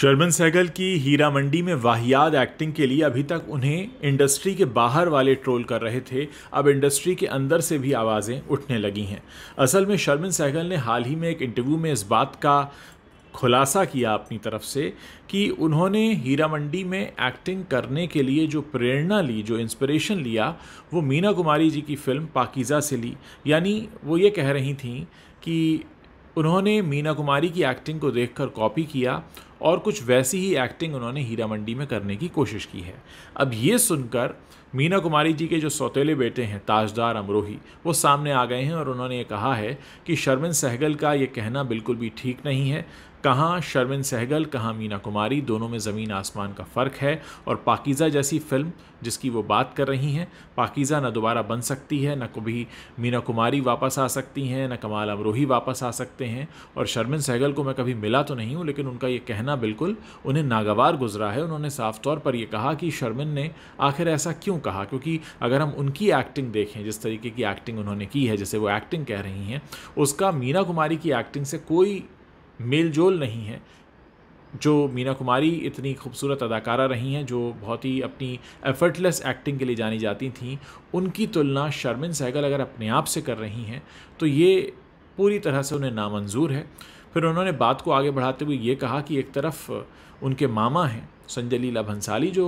शर्मन सहगल की हीरा मंडी में वाहियात एक्टिंग के लिए अभी तक उन्हें इंडस्ट्री के बाहर वाले ट्रोल कर रहे थे अब इंडस्ट्री के अंदर से भी आवाज़ें उठने लगी हैं असल में शर्मन सहगल ने हाल ही में एक इंटरव्यू में इस बात का खुलासा किया अपनी तरफ से कि उन्होंने हीरा मंडी में एक्टिंग करने के लिए जो प्रेरणा ली जो इंस्पिरेशन लिया वो मीना कुमारी जी की फ़िल्म पाकिज़ा से ली यानी वो ये कह रही थी कि उन्होंने मीना कुमारी की एक्टिंग को देखकर कॉपी किया और कुछ वैसी ही एक्टिंग उन्होंने हीरा मंडी में करने की कोशिश की है अब ये सुनकर मीना कुमारी जी के जो सौतेले बेटे हैं ताजदार अमरोही वो सामने आ गए हैं और उन्होंने ये कहा है कि शर्मिन सहगल का ये कहना बिल्कुल भी ठीक नहीं है कहाँ शर्मिन सहगल कहाँ मीना कुमारी दोनों में ज़मीन आसमान का फ़र्क है और पाकिज़ा जैसी फ़िल्म जिसकी वो बात कर रही हैं पाकिज़ा ना दोबारा बन सकती है ना कभी मीना कुमारी वापस आ सकती हैं ना कमाल अमरोही वापस आ सकते हैं और शर्मिन सहगल को मैं कभी मिला तो नहीं हूँ लेकिन उनका ये कहना कहना बिल्कुल उन्हें नागवार गुजरा है उन्होंने साफ तौर पर यह कहा कि शर्मिन ने आखिर ऐसा क्यों कहा क्योंकि अगर हम उनकी एक्टिंग देखें जिस तरीके की एक्टिंग उन्होंने की है जैसे वो एक्टिंग कह रही हैं उसका मीना कुमारी की एक्टिंग से कोई मेल जोल नहीं है जो मीना कुमारी इतनी खूबसूरत अदाकारा रही हैं जो बहुत ही अपनी एफर्टलेस एक्टिंग के लिए जानी जाती थीं उनकी तुलना शर्मिन सहगल अगर अपने आप से कर रही हैं तो ये पूरी तरह से उन्हें नामंजूर है फिर उन्होंने बात को आगे बढ़ाते हुए ये कहा कि एक तरफ उनके मामा हैं संजय लीला भंसाली जो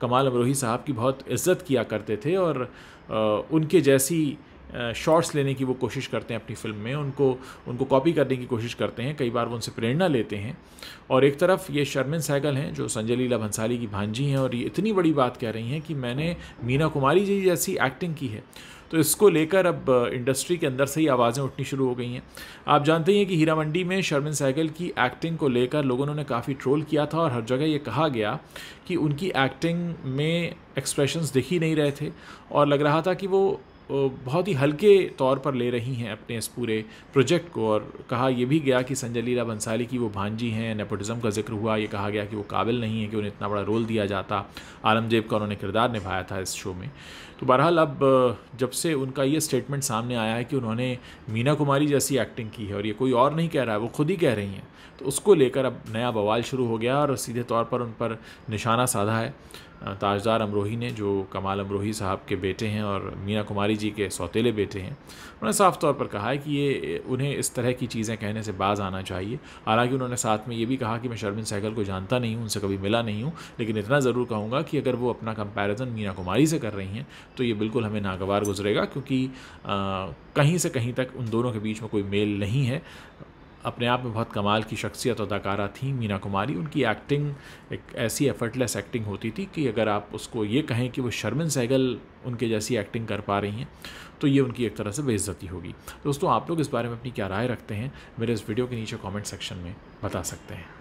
कमाल अमरोही साहब की बहुत इज्जत किया करते थे और उनके जैसी शॉर्ट्स लेने की वो कोशिश करते हैं अपनी फिल्म में उनको उनको कॉपी करने की कोशिश करते हैं कई बार वो उनसे प्रेरणा लेते हैं और एक तरफ ये शर्मिन सहगल हैं जो संजय लीला भंसाली की भांजी हैं और ये इतनी बड़ी बात कह रही हैं कि मैंने मीना कुमारी जी जैसी एक्टिंग की है तो इसको लेकर अब इंडस्ट्री के अंदर से ही आवाज़ें उठनी शुरू हो गई हैं आप जानते ही हैं कि हीरा मंडी में शर्मिन सहगल की एक्टिंग को लेकर लोगों ने काफ़ी ट्रोल किया था और हर जगह ये कहा गया कि उनकी एक्टिंग में एक्सप्रेशंस दिख ही नहीं रहे थे और लग रहा था कि वो बहुत ही हल्के तौर पर ले रही हैं अपने इस पूरे प्रोजेक्ट को और कहा यह भी गया कि संजय लीला बंसाली की वो भांजी हैं नेपोटिज़म का जिक्र हुआ ये कहा गया कि वो काबिल नहीं है कि उन्हें इतना बड़ा रोल दिया जाता आलमजेब का उन्होंने किरदार निभाया था इस शो में तो बहरहाल अब जब से उनका ये स्टेटमेंट सामने आया है कि उन्होंने मीना कुमारी जैसी एक्टिंग की है और ये कोई और नहीं कह रहा है वो खुद ही कह रही हैं तो उसको लेकर अब नया बवाल शुरू हो गया और सीधे तौर पर उन पर निशाना साधा है ताजदार अमरोही ने जो कमाल अमरोही साहब के बेटे हैं और मीना कुमारी जी के सौतेले बेटे हैं उन्होंने साफ़ तौर पर कहा है कि ये उन्हें इस तरह की चीज़ें कहने से बाज आना चाहिए हालांकि उन्होंने साथ में ये भी कहा कि मैं शर्मिन सहगल को जानता नहीं हूँ उनसे कभी मिला नहीं हूँ लेकिन इतना ज़रूर कहूँगा कि अगर वो अपना कंपेरिज़न मीना कुमारी से कर रही हैं तो ये बिल्कुल हमें नागवार गुजरेगा क्योंकि कहीं से कहीं तक उन दोनों के बीच में कोई मेल नहीं है अपने आप में बहुत कमाल की शख्सियत अदाकारा थी मीना कुमारी उनकी एक्टिंग एक ऐसी एफर्टलेस एक्टिंग होती थी कि अगर आप उसको ये कहें कि वो शर्मिन सहगल उनके जैसी एक्टिंग कर पा रही हैं तो ये उनकी एक तरह से बेइज्जती होगी दोस्तों आप लोग इस बारे में अपनी क्या राय रखते हैं मेरे इस वीडियो के नीचे कॉमेंट सेक्शन में बता सकते हैं